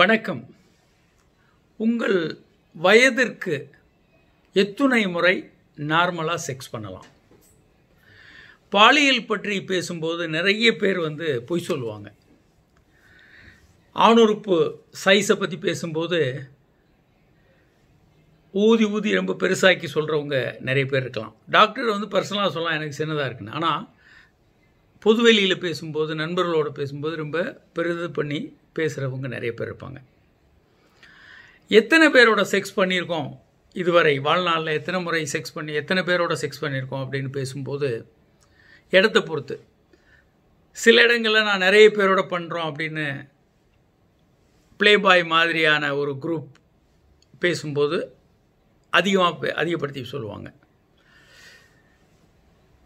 வணக்கம் உங்கள் வயதிற்கு எத்துணை முறை நார்மலாக செக்ஸ் பண்ணலாம் பாலியல் பற்றி பேசும்போது நிறைய பேர் வந்து பொய் சொல்லுவாங்க ஆணுறுப்பு சைஸை பற்றி பேசும்போது ஊதி ஊதி ரொம்ப பெருசாக்கி சொல்கிறவங்க நிறைய பேர் இருக்கலாம் டாக்டர் வந்து பர்சனலாக சொல்லலாம் எனக்கு சின்னதாக இருக்குன்னு ஆனால் பொதுவெளியில் பேசும்போது நண்பர்களோடு பேசும்போது ரொம்ப பெரிது பண்ணி பேசுகிறவங்க நிறைய பேர் இருப்பாங்க எத்தனை பேரோட செக்ஸ் பண்ணியிருக்கோம் இதுவரை வாழ்நாளில் எத்தனை முறை செக்ஸ் பண்ணி எத்தனை பேரோட செக்ஸ் பண்ணியிருக்கோம் அப்படின்னு பேசும்போது இடத்த பொறுத்து சில இடங்களில் நான் நிறைய பேரோட பண்ணுறோம் அப்படின்னு ப்ளே பாய் மாதிரியான ஒரு குரூப் பேசும்போது அதிகமாக அதிகப்படுத்தி சொல்லுவாங்க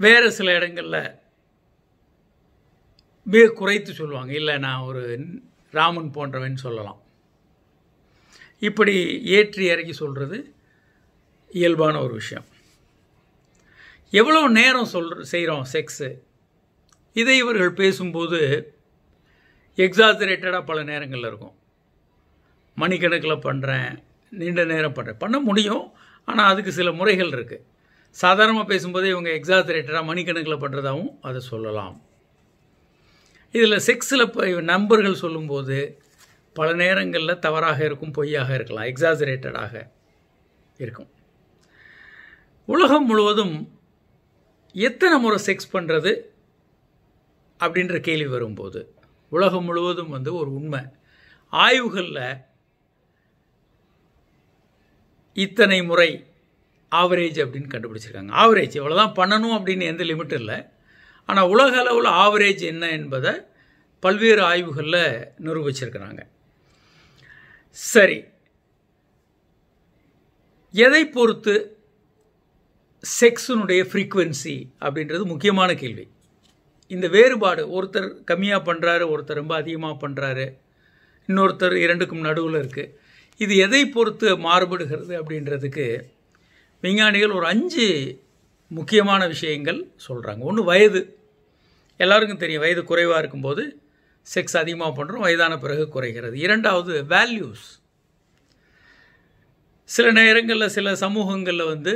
வேறு சில இடங்களில் மிக குறைத்து சொல்லுவாங்க இல்லை நான் ஒரு ராமன் போன்றவன் சொல்லலாம் இப்படி ஏற்றி இறக்கி சொல்கிறது இயல்பான ஒரு விஷயம் எவ்வளோ நேரம் சொல் செய்கிறோம் செக்ஸு இதை இவர்கள் பேசும்போது எக்ஸாசரேட்டடாக பல நேரங்களில் இருக்கும் மணிக்கணக்கில் பண்ணுறேன் நீண்ட நேரம் பண்ணுறேன் பண்ண முடியும் ஆனால் அதுக்கு சில முறைகள் இருக்குது சாதாரணமாக பேசும்போதே இவங்க எக்ஸாசரேட்டடாக மணிக்கணக்கில் பண்ணுறதாகவும் அதை சொல்லலாம் இதில் செக்ஸில் நம்பர்கள் சொல்லும்போது பல நேரங்களில் தவறாக இருக்கும் பொய்யாக இருக்கலாம் எக்ஸாசரேட்டடாக இருக்கும் உலகம் முழுவதும் எத்தனை முறை செக்ஸ் பண்ணுறது அப்படின்ற கேள்வி வரும்போது உலகம் முழுவதும் வந்து ஒரு உண்மை ஆய்வுகளில் இத்தனை முறை ஆவரேஜ் அப்படின்னு கண்டுபிடிச்சிருக்காங்க ஆவரேஜ் இவ்வளோதான் பண்ணணும் அப்படின்னு எந்த லிமிட் இல்லை ஆனால் உலக அளவில் ஆவரேஜ் என்ன என்பதை பல்வேறு ஆய்வுகளில் நிரூபிச்சிருக்கிறாங்க சரி எதை பொறுத்து செக்ஸுனுடைய ஃப்ரீக்குவென்சி அப்படின்றது முக்கியமான கேள்வி இந்த வேறுபாடு ஒருத்தர் கம்மியாக பண்ணுறாரு ஒருத்தர் ரொம்ப அதிகமாக பண்ணுறாரு இன்னொருத்தர் இரண்டுக்கும் நடுவில் இருக்குது இது எதை பொறுத்து மாறுபடுகிறது அப்படின்றதுக்கு விஞ்ஞானிகள் ஒரு அஞ்சு முக்கியமான விஷயங்கள் சொல்கிறாங்க ஒன்று வயது எல்லாருக்கும் தெரியும் வயது குறைவாக இருக்கும்போது செக்ஸ் அதிகமாக பண்ணுறோம் வயதான பிறகு குறைகிறது இரண்டாவது வேல்யூஸ் சில நேரங்களில் சில சமூகங்களில் வந்து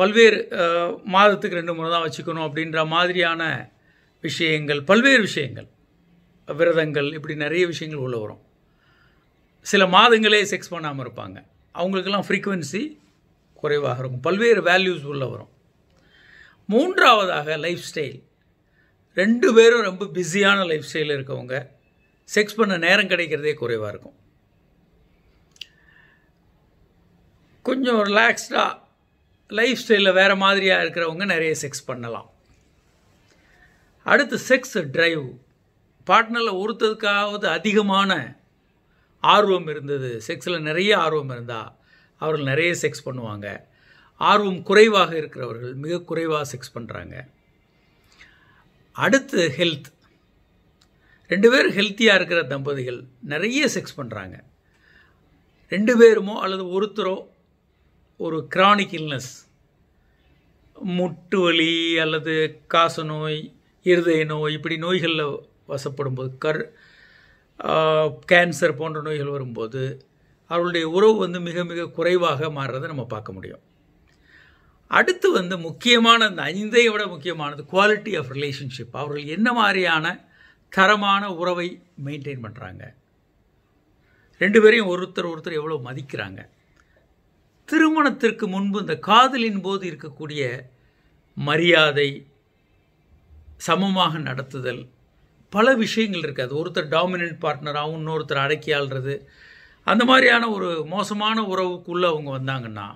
பல்வேறு மாதத்துக்கு ரெண்டு முறை தான் வச்சுக்கணும் அப்படின்ற மாதிரியான விஷயங்கள் பல்வேறு விஷயங்கள் விரதங்கள் இப்படி நிறைய விஷயங்கள் உள்ளே வரும் சில மாதங்களே செக்ஸ் பண்ணாமல் இருப்பாங்க அவங்களுக்கெல்லாம் ஃப்ரீக்குவென்சி குறைவாக இருக்கும் பல்வேறு வேல்யூஸ் உள்ள வரும் மூன்றாவதாக லைஃப் ஸ்டைல் ரெண்டு பேரும் ரொம்ப பிஸியான லைஃப் ஸ்டைலில் இருக்கவங்க செக்ஸ் பண்ண நேரம் கிடைக்கிறதே குறைவாக இருக்கும் கொஞ்சம் ரிலாக்ஸ்டாக லைஃப் ஸ்டைலில் வேறு மாதிரியாக இருக்கிறவங்க நிறைய செக்ஸ் பண்ணலாம் அடுத்து செக்ஸ் ட்ரைவ் பார்ட்னரில் ஒருத்ததுக்காவது அதிகமான ஆர்வம் இருந்தது செக்ஸில் நிறைய ஆர்வம் இருந்தால் அவர்கள் நிறைய செக்ஸ் பண்ணுவாங்க ஆர்வம் குறைவாக இருக்கிறவர்கள் மிக குறைவாக செக்ஸ் பண்ணுறாங்க அடுத்து ஹெல்த் ரெண்டு பேர் ஹெல்த்தியாக இருக்கிற தம்பதிகள் நிறைய செக்ஸ் பண்ணுறாங்க ரெண்டு பேருமோ அல்லது ஒருத்தரோ ஒரு கிரானிக் இல்னஸ் முட்டு வலி அல்லது காச நோய் இருதய நோய் இப்படி நோய்களில் வசப்படும் போது கர் கேன்சர் போன்ற நோய்கள் வரும்போது அவர்களுடைய உறவு வந்து மிக மிக குறைவாக மாறுறதை நம்ம பார்க்க முடியும் அடுத்து வந்து முக்கியமான அந்த ஐந்தை விட முக்கியமானது குவாலிட்டி ஆஃப் ரிலேஷன்ஷிப் அவர்கள் என்ன மாதிரியான தரமான உறவை மெயின்டைன் பண்ணுறாங்க ரெண்டு பேரையும் ஒருத்தர் ஒருத்தர் எவ்வளோ மதிக்கிறாங்க திருமணத்திற்கு முன்பு இந்த காதலின் போது இருக்கக்கூடிய மரியாதை சமமாக நடத்துதல் பல விஷயங்கள் இருக்குது அது ஒருத்தர் டாமினன்ட் பார்ட்னராகவும் இன்னொருத்தர் அடக்கியாள்றது அந்த மாதிரியான ஒரு மோசமான உறவுக்குள்ளே அவங்க வந்தாங்கன்னா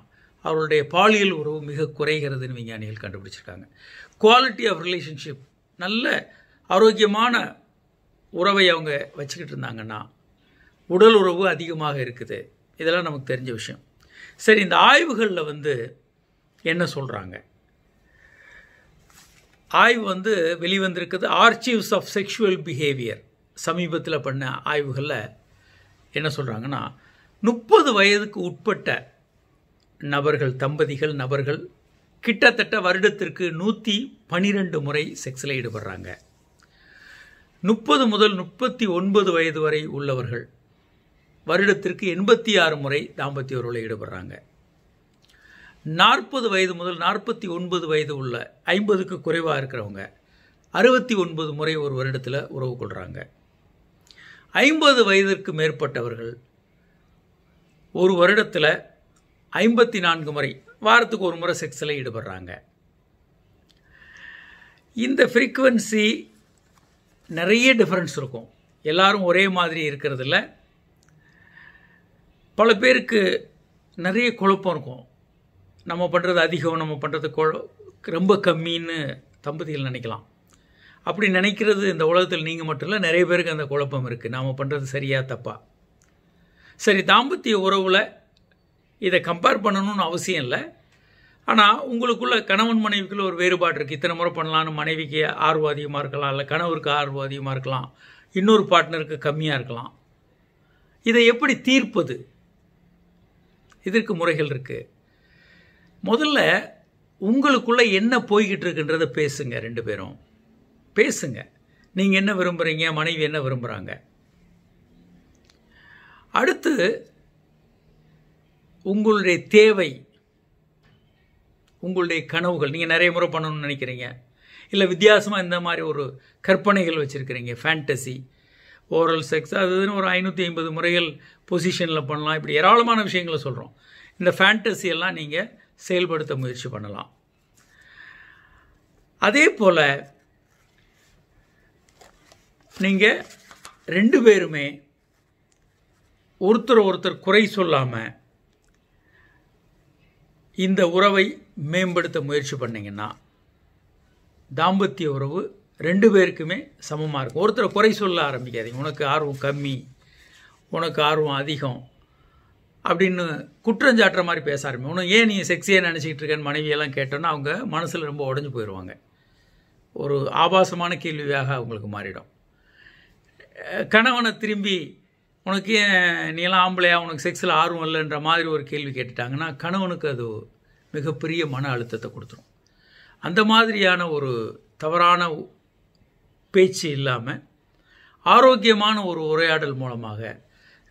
அவருடைய பாலியல் உறவு மிக குறைகிறதுன்னு விஞ்ஞானிகள் கண்டுபிடிச்சிருக்காங்க குவாலிட்டி ஆஃப் ரிலேஷன்ஷிப் நல்ல ஆரோக்கியமான உறவை அவங்க வச்சுக்கிட்டு இருந்தாங்கன்னா உடல் உறவு அதிகமாக இருக்குது இதெல்லாம் நமக்கு தெரிஞ்ச விஷயம் சரி இந்த ஆய்வுகளில் வந்து என்ன சொல்கிறாங்க ஆய்வு வந்து வெளிவந்திருக்குது ஆர்ச்சிவ்ஸ் ஆஃப் செக்ஷுவல் பிஹேவியர் சமீபத்தில் பண்ண ஆய்வுகளில் என்ன சொல்கிறாங்கன்னா முப்பது வயதுக்கு உட்பட்ட நபர்கள் தம்பதிகள் நபர்கள் கிட்டத்தட்ட வருடத்திற்கு நூற்றி பனிரெண்டு முறை செக்ஸில் ஈடுபடுறாங்க முப்பது முதல் முப்பத்தி ஒன்பது வயது வரை உள்ளவர்கள் வருடத்திற்கு எண்பத்தி ஆறு முறை தாம்பத்திய உறவில் ஈடுபடுறாங்க நாற்பது வயது முதல் நாற்பத்தி ஒன்பது வயது உள்ள ஐம்பதுக்கு குறைவாக இருக்கிறவங்க அறுபத்தி ஒன்பது முறை ஒரு வருடத்தில் உறவு கொள்கிறாங்க ஐம்பது வயதிற்கு மேற்பட்டவர்கள் ஒரு வருடத்தில் ஐம்பத்தி நான்கு முறை வாரத்துக்கு ஒரு முறை செக்ஸில் ஈடுபடுறாங்க இந்த ஃப்ரீக்குவென்சி நிறைய டிஃப்ரென்ஸ் இருக்கும் எல்லாரும் ஒரே மாதிரி இருக்கிறதில்ல பல பேருக்கு நிறைய குழப்பம் இருக்கும் நம்ம பண்ணுறது அதிகம் நம்ம பண்ணுறது ரொம்ப கம்மின்னு தம்பதிகள் நினைக்கலாம் அப்படி நினைக்கிறது இந்த உலகத்தில் நீங்கள் மட்டும் இல்லை நிறைய பேருக்கு அந்த குழப்பம் இருக்குது நாம் பண்ணுறது சரியா தப்பா சரி தாம்பத்திய உறவில் இதை கம்பேர் பண்ணணும்னு அவசியம் இல்லை ஆனால் உங்களுக்குள்ள கணவன் மனைவிக்குள்ள ஒரு வேறுபாடு இருக்குது இத்தனை முறை பண்ணலான்னு மனைவிக்கு ஆர்வம் அதிகமாக இருக்கலாம் இல்லை கணவருக்கு ஆர்வம் அதிகமாக இருக்கலாம் இன்னொரு பார்ட்னருக்கு கம்மியாக இருக்கலாம் இதை எப்படி தீர்ப்பது இதற்கு முறைகள் இருக்குது முதல்ல உங்களுக்குள்ளே என்ன போய்கிட்டு இருக்குன்றதை பேசுங்க ரெண்டு பேரும் பேசுங்க நீங்கள் என்ன விரும்புகிறீங்க மனைவி என்ன விரும்புகிறாங்க அடுத்து உங்களுடைய தேவை உங்களுடைய கனவுகள் நீங்கள் நிறைய முறை பண்ணணும்னு நினைக்கிறீங்க இல்லை வித்தியாசமாக இந்த மாதிரி ஒரு கற்பனைகள் வச்சுருக்கிறீங்க ஃபேண்டசி ஓரல் செக்ஸ் அது ஒரு ஐநூற்றி ஐம்பது முறைகள் பொசிஷனில் பண்ணலாம் இப்படி ஏராளமான விஷயங்களை சொல்கிறோம் இந்த ஃபேண்டசி எல்லாம் நீங்கள் செயல்படுத்த முயற்சி பண்ணலாம் அதே போல் நீங்கள் ரெண்டு பேருமே ஒருத்தர் ஒருத்தர் குறை சொல்லாமல் இந்த உறவை மேம்படுத்த முயற்சி பண்ணிங்கன்னா தாம்பத்திய உறவு ரெண்டு பேருக்குமே சமமாக இருக்கும் ஒருத்தரை குறை சொல்ல ஆரம்பிக்காதீங்க உனக்கு ஆர்வம் கம்மி உனக்கு ஆர்வம் அதிகம் அப்படின்னு குற்றஞ்சாட்டுற மாதிரி பேச ஆரம்பி உனக்கு ஏன் நீ செக்ஸியாக நினச்சிக்கிட்டு இருக்கேன்னு மனைவியெல்லாம் கேட்டோன்னா அவங்க மனசில் ரொம்ப உடஞ்சி போயிடுவாங்க ஒரு ஆபாசமான கேள்வியாக அவங்களுக்கு மாறிடும் கணவனை திரும்பி உனக்கு ஏன் நீலாம் ஆம்பளையா உனக்கு செக்ஸில் ஆர்வம் இல்லைன்ற மாதிரி ஒரு கேள்வி கேட்டுட்டாங்கன்னா கணவனுக்கு அது மிகப்பெரிய மன அழுத்தத்தை கொடுத்துரும் அந்த மாதிரியான ஒரு தவறான பேச்சு இல்லாமல் ஆரோக்கியமான ஒரு உரையாடல் மூலமாக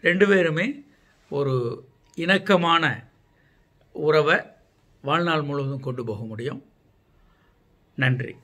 ரெண்டு பேருமே ஒரு இணக்கமான உறவை வாழ்நாள் முழுவதும் கொண்டு போக முடியும் நன்றி